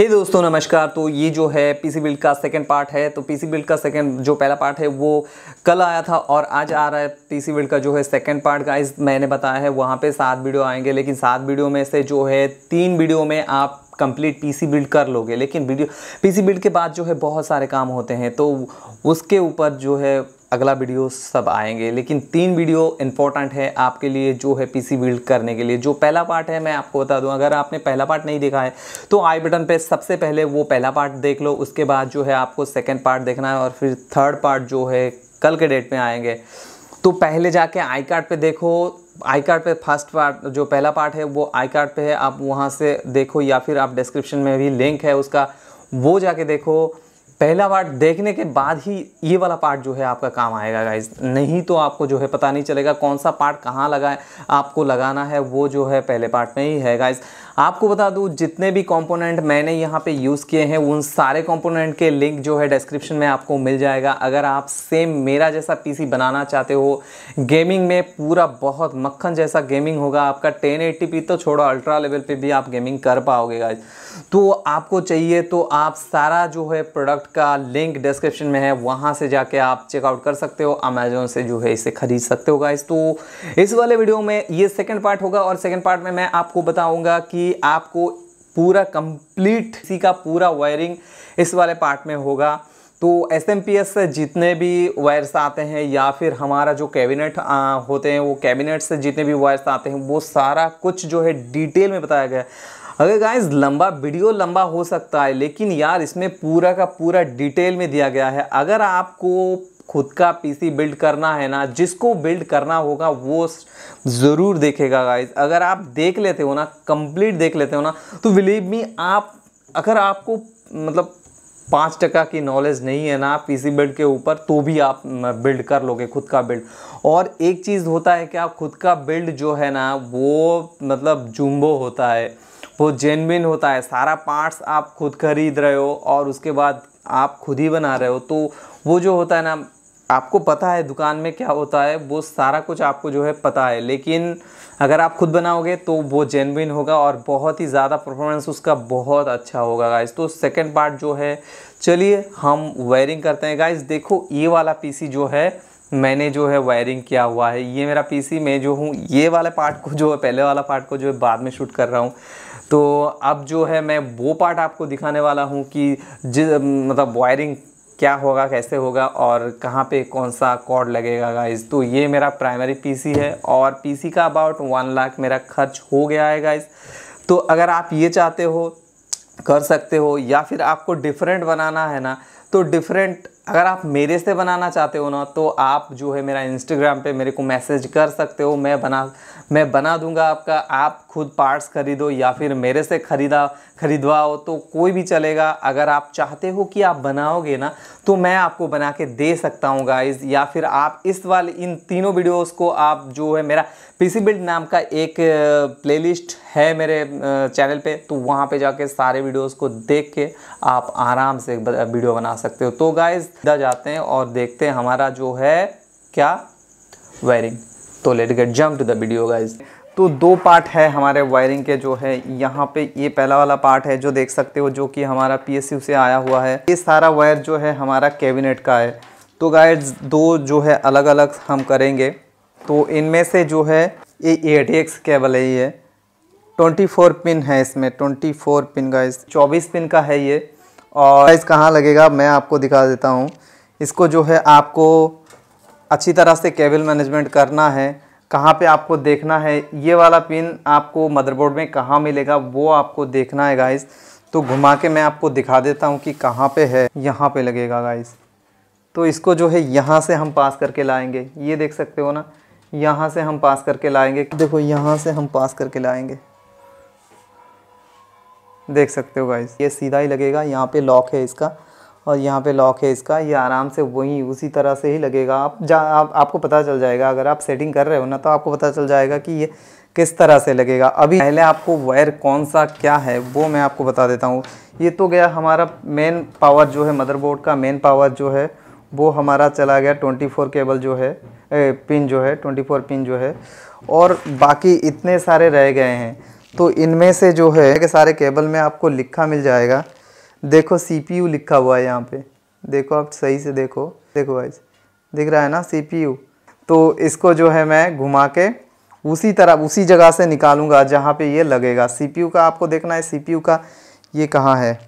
हे hey दोस्तों नमस्कार तो ये जो है पीसी बिल्ड का सेकंड पार्ट है तो पीसी बिल्ड का सेकंड जो पहला पार्ट है वो कल आया था और आज आ रहा है पीसी बिल्ड का जो है सेकंड पार्ट का इस मैंने बताया है वहाँ पे सात वीडियो आएंगे लेकिन सात वीडियो में से जो है तीन वीडियो में आप कंप्लीट पीसी बिल्ड कर लोगे लेकिन वीडियो पीसी बिल्ड के बाद जो है बहुत सारे काम होते हैं तो उसके ऊपर जो है अगला वीडियो सब आएंगे लेकिन तीन वीडियो इंपॉर्टेंट है आपके लिए जो है पीसी बिल्ड करने के लिए जो पहला पार्ट है मैं आपको बता दूं अगर आपने पहला पार्ट नहीं देखा है तो आई बटन पे सबसे पहले वो पहला पार्ट देख लो उसके बाद जो है आपको सेकेंड पार्ट देखना है और फिर थर्ड पार्ट जो है कल के डेट में आएंगे तो पहले जाके आई कार्ड पर देखो आई कार्ड पर फर्स्ट पार्ट जो पहला पार्ट है वो आई कार्ड पर है आप वहाँ से देखो या फिर आप डिस्क्रिप्शन में भी लिंक है उसका वो जाके देखो पहला पार्ट देखने के बाद ही ये वाला पार्ट जो है आपका काम आएगा गाइज नहीं तो आपको जो है पता नहीं चलेगा कौन सा पार्ट कहाँ लगा है आपको लगाना है वो जो है पहले पार्ट में ही है गाइज़ आपको बता दूँ जितने भी कॉम्पोनेंट मैंने यहाँ पे यूज़ किए हैं उन सारे कॉम्पोनेंट के लिंक जो है डिस्क्रिप्शन में आपको मिल जाएगा अगर आप सेम मेरा जैसा पीसी बनाना चाहते हो गेमिंग में पूरा बहुत मक्खन जैसा गेमिंग होगा आपका 1080p तो छोड़ो अल्ट्रा लेवल पे भी आप गेमिंग कर पाओगे गाइज तो आपको चाहिए तो आप सारा जो है प्रोडक्ट का लिंक डिस्क्रिप्शन में है वहाँ से जाके आप चेकआउट कर सकते हो अमेजोन से जो है इसे खरीद सकते हो गाइज तो इस वाले वीडियो में ये सेकेंड पार्ट होगा और सेकेंड पार्ट में मैं आपको बताऊँगा कि आपको पूरा कंप्लीट सी का पूरा वायरिंग इस वाले पार्ट में होगा तो एस एम पी एस से जितने भी वायर्स आते हैं या फिर हमारा जो कैबिनेट होते हैं वो कैबिनेट से जितने भी वायर्स आते हैं वो सारा कुछ जो है डिटेल में बताया गया अगर गाइज लंबा वीडियो लंबा हो सकता है लेकिन यार इसमें पूरा का पूरा डिटेल में दिया गया है अगर आपको खुद का पीसी बिल्ड करना है ना जिसको बिल्ड करना होगा वो ज़रूर देखेगा गाइज अगर आप देख लेते हो ना कंप्लीट देख लेते हो ना तो बिलीव मी आप अगर आपको मतलब पाँच टका की नॉलेज नहीं है ना पीसी बिल्ड के ऊपर तो भी आप बिल्ड कर लोगे खुद का बिल्ड और एक चीज़ होता है कि आप खुद का बिल्ड जो है ना वो मतलब जुम्बो होता है वो जेनविन होता है सारा पार्ट्स आप खुद खरीद रहे हो और उसके बाद आप खुद ही बना रहे हो तो वो जो होता है ना आपको पता है दुकान में क्या होता है वो सारा कुछ आपको जो है पता है लेकिन अगर आप खुद बनाओगे तो वो जेनविन होगा और बहुत ही ज़्यादा परफॉर्मेंस उसका बहुत अच्छा होगा गाइज तो सेकंड पार्ट जो है चलिए हम वायरिंग करते हैं गाइज देखो ये वाला पीसी जो है मैंने जो है वायरिंग किया हुआ है ये मेरा पीसी मैं जो हूँ ये वाला पार्ट को जो है पहले वाला पार्ट को जो है बाद में शूट कर रहा हूँ तो अब जो है मैं वो पार्ट आपको दिखाने वाला हूँ कि जिस मतलब वायरिंग क्या होगा कैसे होगा और कहाँ पे कौन सा कॉर्ड लगेगा गाइज़ तो ये मेरा प्राइमरी पीसी है और पीसी का अबाउट वन लाख मेरा खर्च हो गया है गाइज़ तो अगर आप ये चाहते हो कर सकते हो या फिर आपको डिफरेंट बनाना है ना तो डिफरेंट अगर आप मेरे से बनाना चाहते हो ना तो आप जो है मेरा इंस्टाग्राम पे मेरे को मैसेज कर सकते हो मैं बना मैं बना दूंगा आपका आप खुद पार्ट्स खरीदो या फिर मेरे से खरीदा खरीदवाओ तो कोई भी चलेगा अगर आप चाहते हो कि आप बनाओगे ना तो मैं आपको बना के दे सकता हूँ गाइज या फिर आप इस वाले इन तीनों वीडियोज़ को आप जो है मेरा पीसी बिल्ड नाम का एक प्ले है मेरे चैनल पर तो वहाँ पर जाके सारे वीडियोज़ को देख के आप आराम से वीडियो बना सकते हो तो गाइज़ सीधा जाते हैं और देखते हैं हमारा जो है क्या वायरिंग तो let get jump to the video guys तो दो पार्ट है हमारे वायरिंग के जो है यहाँ पे ये पहला वाला पार्ट है जो देख सकते हो जो कि हमारा पी से आया हुआ है ये सारा वायर जो है हमारा कैबिनेट का है तो गाइड दो जो है अलग अलग हम करेंगे तो इनमें से जो है ये ए केबल है ये 24 पिन है इसमें 24 पिन गाइस 24 पिन का है ये और प्राइस कहाँ लगेगा मैं आपको दिखा देता हूँ इसको जो है आपको अच्छी तरह से केबल मैनेजमेंट करना है कहाँ पे आपको देखना है ये वाला पिन आपको मदरबोर्ड में कहाँ मिलेगा वो आपको देखना है गाइस तो घुमा के मैं आपको दिखा देता हूँ कि कहाँ पे है यहाँ पे लगेगा गाइस तो इसको जो है यहाँ से हम पास करके लाएंगे ये देख सकते हो ना यहाँ से हम पास करके लाएंगे देखो यहाँ से हम पास करके लाएंगे देख सकते हो गाइस ये सीधा ही लगेगा यहाँ पे लॉक है इसका और यहाँ पे लॉक है इसका ये आराम से वही उसी तरह से ही लगेगा आप जा आप, आपको पता चल जाएगा अगर आप सेटिंग कर रहे हो ना तो आपको पता चल जाएगा कि ये किस तरह से लगेगा अभी पहले आपको वायर कौन सा क्या है वो मैं आपको बता देता हूँ ये तो गया हमारा मेन पावर जो है मदरबोर्ड का मेन पावर जो है वो हमारा चला गया 24 केबल जो है ए, पिन जो है 24 पिन जो है और बाकी इतने सारे रह गए हैं तो इनमें से जो है के सारे केबल में आपको लिखा मिल जाएगा देखो सीपीयू लिखा हुआ है यहाँ पे देखो आप सही से देखो देखो आज दिख रहा है ना सीपीयू तो इसको जो है मैं घुमा के उसी तरह उसी जगह से निकालूंगा जहाँ पे ये लगेगा सीपीयू का आपको देखना है सीपीयू का ये कहाँ है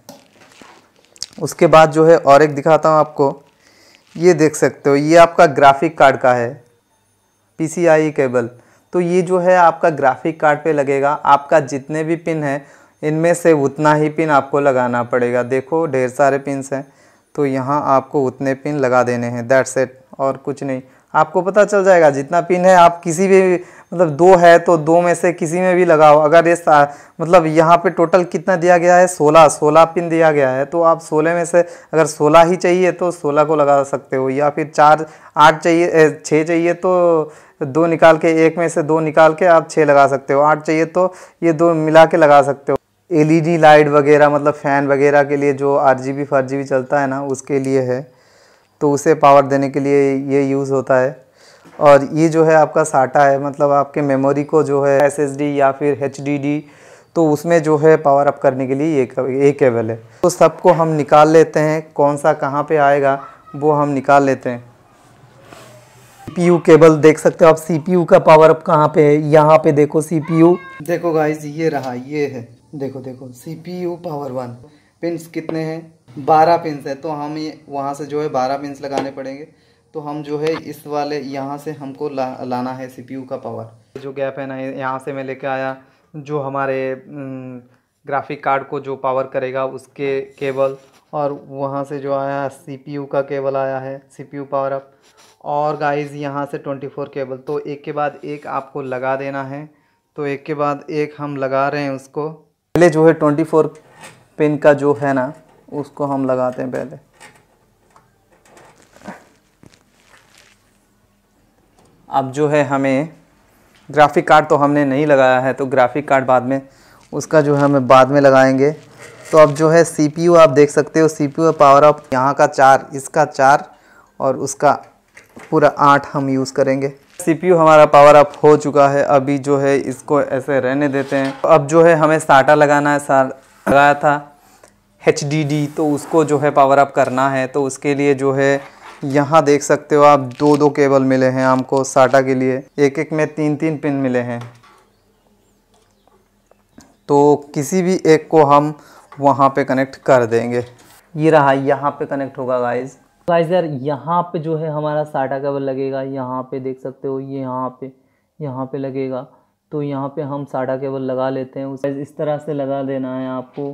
उसके बाद जो है और एक दिखाता हूँ आपको ये देख सकते हो ये आपका ग्राफिक कार्ड का है पी केबल तो ये जो है आपका ग्राफिक कार्ड पे लगेगा आपका जितने भी पिन है इनमें से उतना ही पिन आपको लगाना पड़ेगा देखो ढेर सारे पिन्स हैं तो यहाँ आपको उतने पिन लगा देने हैं दैट सेट और कुछ नहीं आपको पता चल जाएगा जितना पिन है आप किसी भी मतलब दो है तो दो में से किसी में भी लगाओ अगर ये मतलब यहाँ पे टोटल कितना दिया गया है सोलह सोलह पिन दिया गया है तो आप सोलह में से अगर सोलह ही चाहिए तो सोलह को लगा सकते हो या फिर चार आठ चाहिए छः चाहिए तो तो दो निकाल के एक में से दो निकाल के आप छः लगा सकते हो आठ चाहिए तो ये दो मिला के लगा सकते हो एलईडी लाइट e वगैरह मतलब फ़ैन वगैरह के लिए जो आर जी बी चलता है ना उसके लिए है तो उसे पावर देने के लिए ये यूज़ होता है और ये जो है आपका साटा है मतलब आपके मेमोरी को जो है एस या फिर एच तो उसमें जो है पावर अप करने के लिए ये ये केबल है तो सबको हम निकाल लेते हैं कौन सा कहाँ पे आएगा वो हम निकाल लेते हैं सीपीयू केबल देख सकते हो आप सीपीयू का पावर अप कहाँ पे है यहाँ पे देखो सीपीयू देखो गाइज ये रहा ये है देखो देखो सीपीयू पावर वन पिंस कितने हैं बारह पिंस है तो हम ये वहाँ से जो है बारह पिंस लगाने पड़ेंगे तो हम जो है इस वाले यहाँ से हमको ला, लाना है सीपीयू का पावर जो गैप है ना यहाँ से मैं लेके आया जो हमारे ग्राफिक कार्ड को जो पावर करेगा उसके केबल और वहाँ से जो आया सीपीयू का केबल आया है सीपीयू पावर अप और गाइस यहाँ से 24 केबल तो एक के बाद एक आपको लगा देना है तो एक के बाद एक हम लगा रहे हैं उसको पहले जो है 24 पिन का जो है ना उसको हम लगाते हैं पहले अब जो है हमें ग्राफिक कार्ड तो हमने नहीं लगाया है तो ग्राफिक कार्ड बाद में उसका जो है हमें बाद में लगाएंगे तो अब जो है सीपीयू आप देख सकते हो सीपीयू पावर ऑफ यहाँ का चार इसका चार और उसका पूरा आठ हम यूज़ करेंगे सीपीयू हमारा पावर अप हो चुका है अभी जो है इसको ऐसे रहने देते हैं अब जो है हमें साटा लगाना है सा लगाया था एच तो उसको जो है पावर अप करना है तो उसके लिए जो है यहाँ देख सकते हो आप दो दो केबल मिले हैं हमको साटा के लिए एक एक में तीन तीन पिन मिले हैं तो किसी भी एक को हम वहाँ पे कनेक्ट कर देंगे ये रहा यहाँ पे कनेक्ट होगा गाइज़ गाइस यार यहाँ पे जो है हमारा साटा कवर लगेगा यहाँ पे देख सकते हो ये यहाँ पे यहाँ पे लगेगा तो यहाँ पे हम साटा केवल लगा लेते हैं उस इस तरह से लगा देना है आपको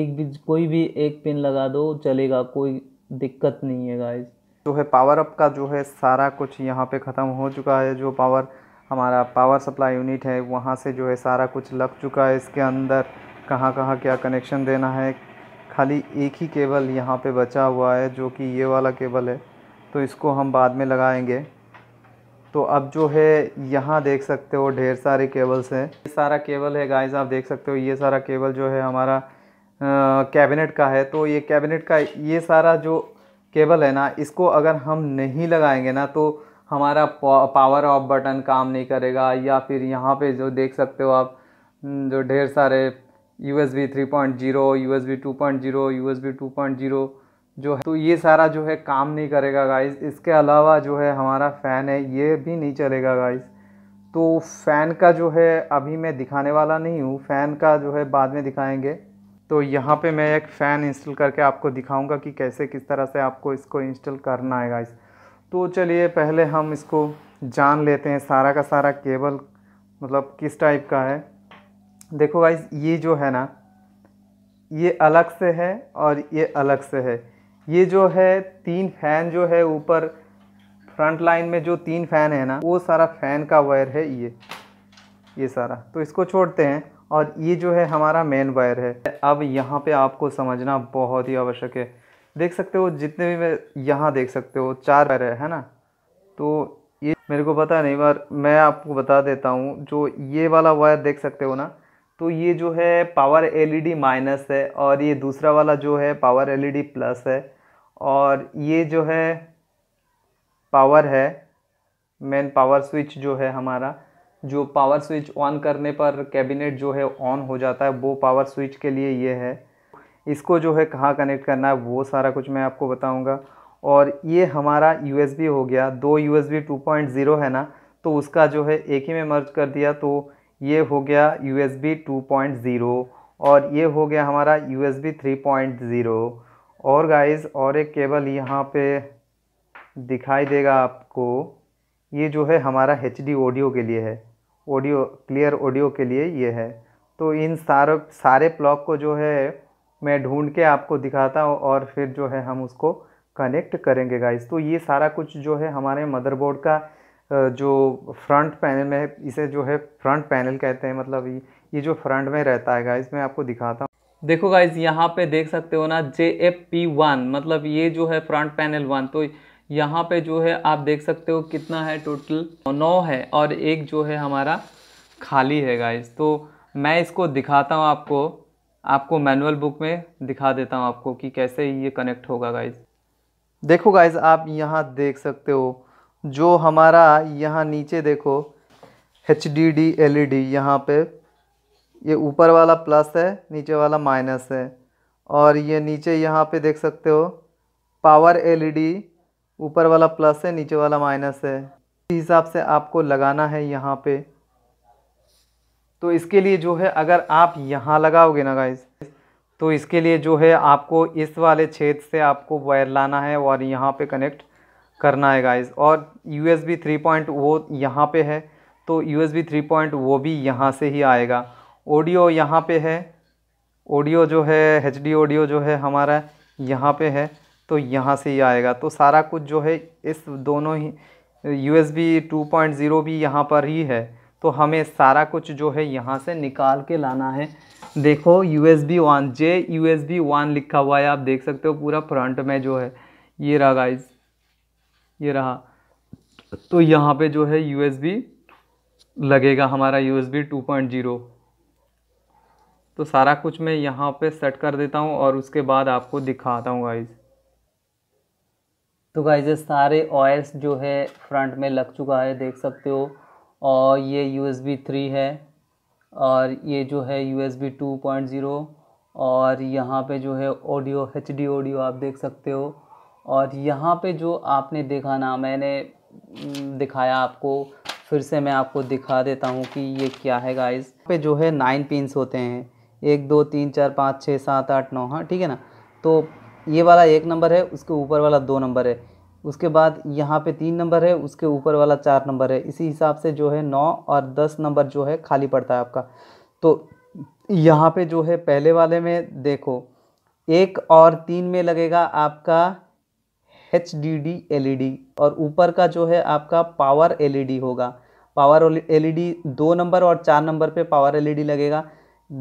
एक भी कोई भी एक पिन लगा दो चलेगा कोई दिक्कत नहीं है गाइस जो है पावर अप का जो है सारा कुछ यहाँ पे ख़त्म हो चुका है जो पावर हमारा पावर सप्लाई यूनिट है वहाँ से जो है सारा कुछ लग चुका है इसके अंदर कहाँ कहाँ क्या कनेक्शन देना है खाली एक ही केबल यहाँ पे बचा हुआ है जो कि ये वाला केबल है तो इसको हम बाद में लगाएंगे तो अब जो है यहाँ देख सकते हो ढेर सारे केबल्स हैं ये सारा केबल है गाइस आप देख सकते हो ये सारा केबल जो है हमारा कैबिनेट का है तो ये कैबिनेट का ये सारा जो केबल है ना इसको अगर हम नहीं लगाएंगे ना तो हमारा पावर ऑफ बटन काम नहीं करेगा या फिर यहाँ पे जो देख सकते हो आप जो ढेर सारे U S B three point zero U S B two point zero U S B two point zero जो है तो ये सारा जो है काम नहीं करेगा गाइस इसके अलावा जो है हमारा फ़ैन है ये भी नहीं चलेगा गाइस तो फ़ैन का जो है अभी मैं दिखाने वाला नहीं हूँ फ़ैन का जो है बाद में दिखाएंगे तो यहाँ पे मैं एक फ़ैन इंस्टॉल करके आपको दिखाऊंगा कि कैसे किस तरह से आपको इसको इंस्टॉल करना है गाइस तो चलिए पहले हम इसको जान लेते हैं सारा का सारा केबल मतलब किस टाइप का है देखो गाइज ये जो है ना ये अलग से है और ये अलग से है ये जो है तीन फैन जो है ऊपर फ्रंट लाइन में जो तीन फैन है ना वो सारा फैन का वायर है ये ये सारा तो इसको छोड़ते हैं और ये जो है हमारा मेन वायर है अब यहाँ पे आपको समझना बहुत ही आवश्यक है देख सकते हो जितने भी मैं यहाँ देख सकते हो चार वायर है, है ना तो ये मेरे को पता नहीं पर मैं आपको बता देता हूँ जो ये वाला वायर देख सकते हो ना तो ये जो है पावर एलईडी माइनस है और ये दूसरा वाला जो है पावर एलईडी प्लस है और ये जो है पावर है मेन पावर स्विच जो है हमारा जो पावर स्विच ऑन करने पर कैबिनेट जो है ऑन हो जाता है वो पावर स्विच के लिए ये है इसको जो है कहाँ कनेक्ट करना है वो सारा कुछ मैं आपको बताऊंगा और ये हमारा यू हो गया दो यूएसबी 2.0 है ना तो उसका जो है एक ही में मर्ज कर दिया तो ये हो गया U S B two point zero और ये हो गया हमारा U S B three point zero और गाइस और एक केबल यहाँ पे दिखाई देगा आपको ये जो है हमारा एच डी ऑडियो के लिए है ऑडियो क्लियर ऑडियो के लिए ये है तो इन सारे सारे प्लॉग को जो है मैं ढूंढ के आपको दिखाता हूँ और फिर जो है हम उसको कनेक्ट करेंगे गाइस तो ये सारा कुछ जो है हमारे मदरबोर्ड का जो फ्रंट पैनल में इसे जो है फ्रंट पैनल कहते हैं मतलब ये जो फ्रंट में रहता है गाइज मैं आपको दिखाता हूँ देखो गाइज यहाँ पे देख सकते हो ना जे एफ पी वन मतलब ये जो है फ्रंट पैनल वन तो यहाँ पे जो है आप देख सकते हो कितना है टोटल नौ है और एक जो है हमारा खाली है गाइज तो मैं इसको दिखाता हूँ आपको आपको मैनुअल बुक में दिखा देता हूँ आपको कि कैसे ये कनेक्ट होगा गाइज देखो गाइज आप यहाँ देख सकते हो जो हमारा यहाँ नीचे देखो H D D L E D यहाँ पर ये ऊपर वाला प्लस है नीचे वाला माइनस है और ये नीचे यहाँ पे देख सकते हो पावर एलईडी e ऊपर वाला प्लस है नीचे वाला माइनस है इस हिसाब से आपको लगाना है यहाँ पे तो इसके लिए जो है अगर आप यहाँ लगाओगे ना गाइस तो इसके लिए जो है आपको इस वाले छेद से आपको वायर लाना है और यहाँ पे कनेक्ट करना है गाइस और U S B three point वो यहाँ पे है तो U S B three point वो भी यहाँ से ही आएगा ऑडियो यहाँ पे है ऑडियो जो है एच डी ऑडियो जो है हमारा यहाँ पे है तो यहाँ से ही आएगा तो सारा कुछ जो है इस दोनों ही U S B two point zero भी यहाँ पर ही है तो हमें सारा कुछ जो है यहाँ से निकाल के लाना है देखो U S B one J U S B one लिखा हुआ है आप देख सकते हो पूरा फ्रंट में जो है ये रहा गाइज़ ये रहा तो यहाँ पे जो है यू लगेगा हमारा यू 2.0 तो सारा कुछ मैं यहाँ पे सेट कर देता हूँ और उसके बाद आपको दिखाता हूँ गाइज तो गाइज सारे ऑयल्स जो है फ्रंट में लग चुका है देख सकते हो और ये यू एस बी थ्री है और ये जो है U S B two point zero और यहाँ पे जो है ऑडियो एच डी ऑडियो आप देख सकते हो और यहाँ पे जो आपने देखा ना मैंने दिखाया आपको फिर से मैं आपको दिखा देता हूँ कि ये क्या है गाइस पे जो है नाइन पिंस होते हैं एक दो तीन चार पाँच छः सात आठ नौ हाँ ठीक है ना तो ये वाला एक नंबर है उसके ऊपर वाला दो नंबर है उसके बाद यहाँ पे तीन नंबर है उसके ऊपर वाला चार नंबर है इसी हिसाब से जो है नौ और दस नंबर जो है खाली पड़ता है आपका तो यहाँ पे जो है पहले वाले में देखो एक और तीन में लगेगा आपका H D D L E D और ऊपर का जो है आपका पावर एल ई डी होगा पावर एल ई डी दो नंबर और चार नंबर पे पावर एल ई डी लगेगा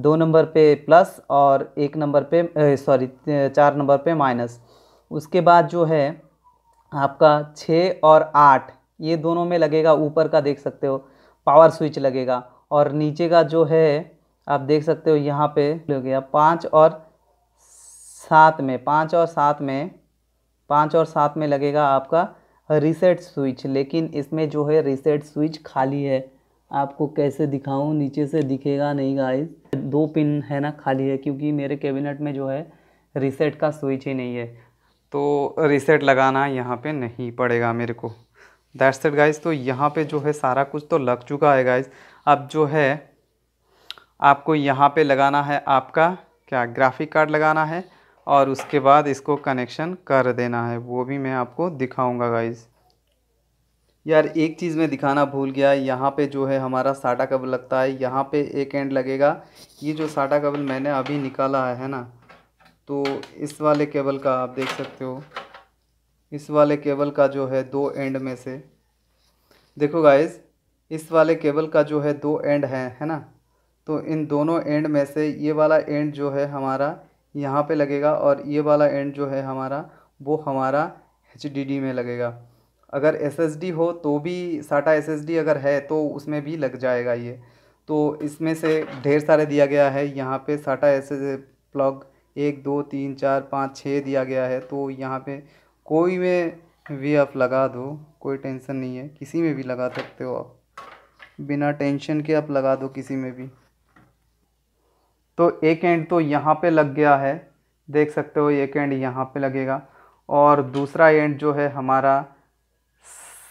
दो नंबर पे प्लस और एक नंबर पे सॉरी चार नंबर पे माइनस उसके बाद जो है आपका छः और आठ ये दोनों में लगेगा ऊपर का देख सकते हो पावर स्विच लगेगा और नीचे का जो है आप देख सकते हो यहाँ पे लग गया पाँच और सात में पाँच और सात में पाँच और सात में लगेगा आपका रीसेट स्विच लेकिन इसमें जो है रीसेट स्विच खाली है आपको कैसे दिखाऊं नीचे से दिखेगा नहीं गाइस दो पिन है ना खाली है क्योंकि मेरे कैबिनेट में जो है रीसेट का स्विच ही नहीं है तो रीसेट लगाना यहाँ पे नहीं पड़ेगा मेरे को दैट सेट गाइस तो यहाँ पे जो है सारा कुछ तो लग चुका है गाइस अब जो है आपको यहाँ पे लगाना है आपका क्या ग्राफिक कार्ड लगाना है और उसके बाद इसको कनेक्शन कर देना है वो भी मैं आपको दिखाऊंगा गाइज़ यार एक चीज़ मैं दिखाना भूल गया यहाँ पे जो है हमारा साटा कबल लगता है यहाँ पे एक एंड लगेगा ये जो साटा कबल मैंने अभी निकाला है है ना तो इस वाले केबल का आप देख सकते हो इस वाले केबल का जो है दो एंड में से देखो गाइज इस वाले केबल का जो है दो एंड है है ना तो इन दोनों एंड में से ये वाला एंड जो है हमारा यहाँ पे लगेगा और ये वाला एंड जो है हमारा वो हमारा एच में लगेगा अगर एस हो तो भी साटा एस अगर है तो उसमें भी लग जाएगा ये तो इसमें से ढेर सारे दिया गया है यहाँ पे साटा एस प्लग एक दो तीन चार पाँच छः दिया गया है तो यहाँ पे कोई में भी आप लगा दो कोई टेंशन नहीं है किसी में भी लगा सकते हो आप बिना टेंशन के आप लगा दो किसी में भी तो एक एंड तो यहाँ पे लग गया है देख सकते हो एक एंड यहाँ पे लगेगा और दूसरा एंड जो है हमारा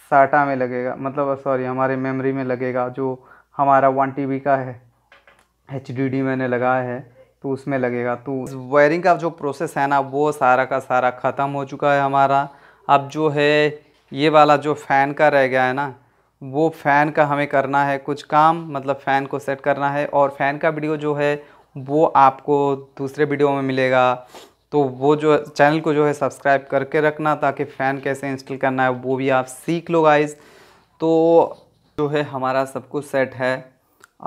साटा में लगेगा मतलब सॉरी हमारे मेमोरी में लगेगा जो हमारा वन टी का है एच मैंने लगाया है तो उसमें लगेगा तो वायरिंग का जो प्रोसेस है ना वो सारा का सारा ख़त्म हो चुका है हमारा अब जो है ये वाला जो फ़ैन का रह गया है ना वो फ़ैन का हमें करना है कुछ काम मतलब फ़ैन को सेट करना है और फ़ैन का वीडियो जो है वो आपको दूसरे वीडियो में मिलेगा तो वो जो चैनल को जो है सब्सक्राइब करके रखना ताकि फ़ैन कैसे इंस्टॉल करना है वो भी आप सीख लो गाइस तो जो है हमारा सब कुछ सेट है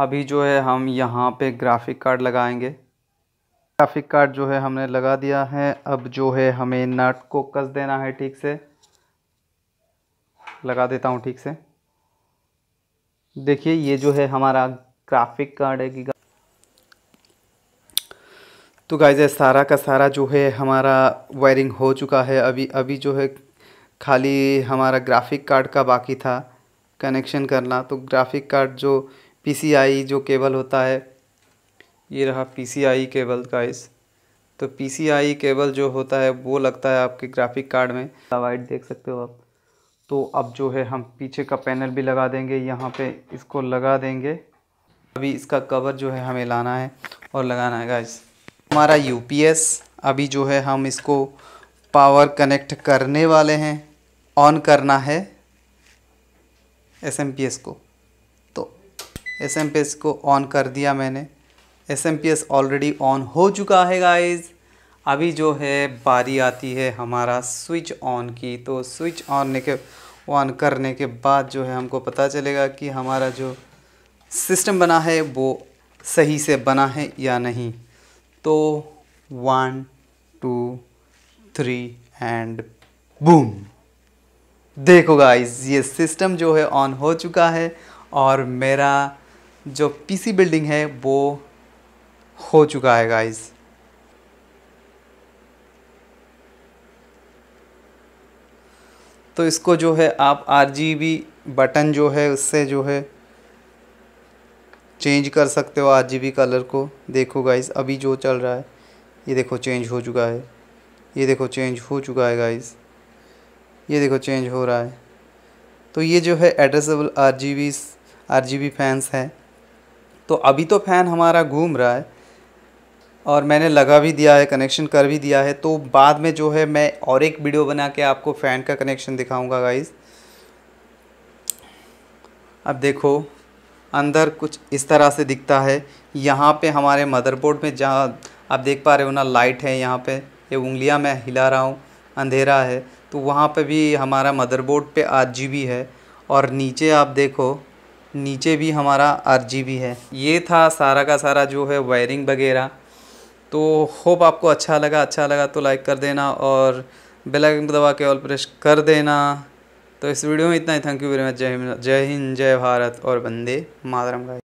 अभी जो है हम यहाँ पे ग्राफिक कार्ड लगाएंगे ग्राफिक कार्ड जो है हमने लगा दिया है अब जो है हमें नट को कस देना है ठीक से लगा देता हूँ ठीक से देखिए ये जो है हमारा ग्राफिक कार्ड है कि तो गाइज सारा का सारा जो है हमारा वायरिंग हो चुका है अभी अभी जो है खाली हमारा ग्राफिक कार्ड का बाकी था कनेक्शन करना तो ग्राफिक कार्ड जो पीसीआई जो केबल होता है ये रहा पीसीआई केबल गाइस तो पीसीआई केबल जो होता है वो लगता है आपके ग्राफिक कार्ड में वाइट देख सकते हो आप तो अब जो है हम पीछे का पैनल भी लगा देंगे यहाँ पे इसको लगा देंगे अभी इसका कवर जो है हमें लाना है और लगाना है गाइस हमारा यू अभी जो है हम इसको पावर कनेक्ट करने वाले हैं ऑन करना है एस को तो एस को ऑन कर दिया मैंने एस ऑलरेडी ऑन हो चुका है गाइज़ अभी जो है बारी आती है हमारा स्विच ऑन की तो स्विच ऑन के ऑन करने के बाद जो है हमको पता चलेगा कि हमारा जो सिस्टम बना है वो सही से बना है या नहीं तो one two three and boom देखो गाइस ये सिस्टम जो है ऑन हो चुका है और मेरा जो पीसी बिल्डिंग है वो हो चुका है गाइस तो इसको जो है आप आर बटन जो है उससे जो है चेंज कर सकते हो आरजीबी कलर को देखो गाइस अभी जो चल रहा है ये देखो चेंज हो चुका है ये देखो चेंज हो चुका है गाइस ये देखो चेंज हो रहा है तो ये जो है एड्रेसेबल आर बी फैंस हैं तो अभी तो फ़ैन हमारा घूम रहा है और मैंने लगा भी दिया है कनेक्शन कर भी दिया है तो बाद में जो है मैं और एक वीडियो बना के आपको फ़ैन का कनेक्शन दिखाऊंगा गाइस अब देखो अंदर कुछ इस तरह से दिखता है यहाँ पे हमारे मदरबोर्ड में जहाँ आप देख पा रहे हो ना लाइट है यहाँ पे ये उंगलियाँ मैं हिला रहा हूँ अंधेरा है तो वहाँ पे भी हमारा मदरबोर्ड पे आठ है और नीचे आप देखो नीचे भी हमारा आठ है ये था सारा का सारा जो है वायरिंग वगैरह तो होप आपको अच्छा लगा अच्छा लगा तो लाइक कर देना और बेल आइकन दबा के ऑल प्रेस कर देना तो इस वीडियो में इतना ही थैंक यू वेरी मच जय हिंद जय हिंद जय भारत और वंदे मातरम गाय